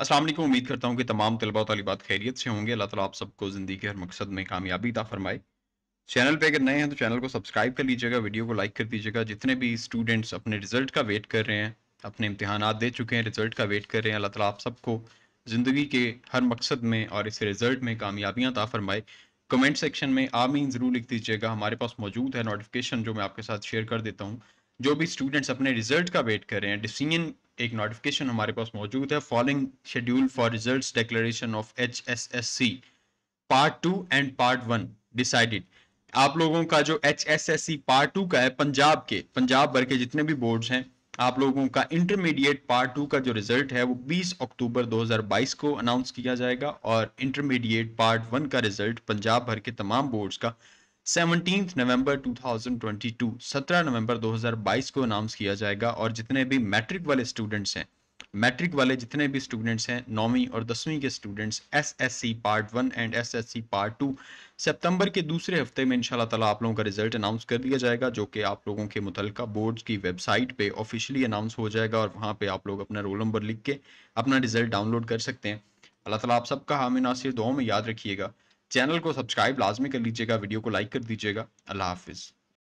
असलम उम्मीद करता हूँ कि तमाम तलबा तलबात खैरियत से होंगे अल्लाह तला आप सबको ज़िंदगी के हर मकसद में कामयाबी ता फरमाए चैनल पे अगर नए हैं तो चैनल को सब्सक्राइब कर लीजिएगा वीडियो को लाइक कर दीजिएगा जितने भी स्टूडेंट्स अपने रिजल्ट का वेट कर रहे हैं अपने इम्तहान दे चुके हैं रिजल्ट का वेट कर रहे हैं अल्लाह तला आप सबको ज़िंदगी के हर मकसद में और इस रिजल्ट में कामयाबियाँ ता फरमाए कमेंट सेक्शन में आमीन ज़रूर लिख दीजिएगा हमारे पास मौजूद है नोटिफिकेशन जो मैं आपके साथ शेयर कर देता हूँ जो भी स्टूडेंट्स अपने रिजल्ट का वेट कर रहे हैं डिसीजन एक नोटिफिकेशन हमारे पास मौजूद है following schedule for results declaration of H S S C part two and part one decided आप लोगों का जो H S S C part two का है पंजाब के पंजाब भर के जितने भी बोर्ड्स हैं आप लोगों का इंटरमीडिएट पार्ट टू का जो रिजल्ट है वो 20 अक्टूबर 2022 को अनाउंस किया जाएगा और इंटरमीडिएट पार्ट वन का रिजल्ट पंजाब भर के तमाम बोर्ड्स का सेवनटीन नवंबर 2022 17 नवंबर 2022 को अनाउंस किया जाएगा और जितने भी मैट्रिक वाले स्टूडेंट्स हैं मैट्रिक वाले जितने भी स्टूडेंट्स हैं नौवीं और दसवीं के students SSC part one and SSC part two सितंबर के दूसरे हफ्ते में इनशाला तला आप लोगों का रिजल्ट अनाउंस कर दिया जाएगा जो कि आप लोगों के मुतलका बोर्ड की वेबसाइट पर ऑफिशियली अनाउंस हो जाएगा और वहाँ पर आप लोग अपना रोल नंबर लिख के अपना रिजल्ट डाउनलोड कर सकते हैं अल्लाह तला आप सबका हामिनासर दो में याद रखिएगा चैनल को सब्सक्राइब लाजमी कर लीजिएगा वीडियो को लाइक कर दीजिएगा अल्लाह हाफिज़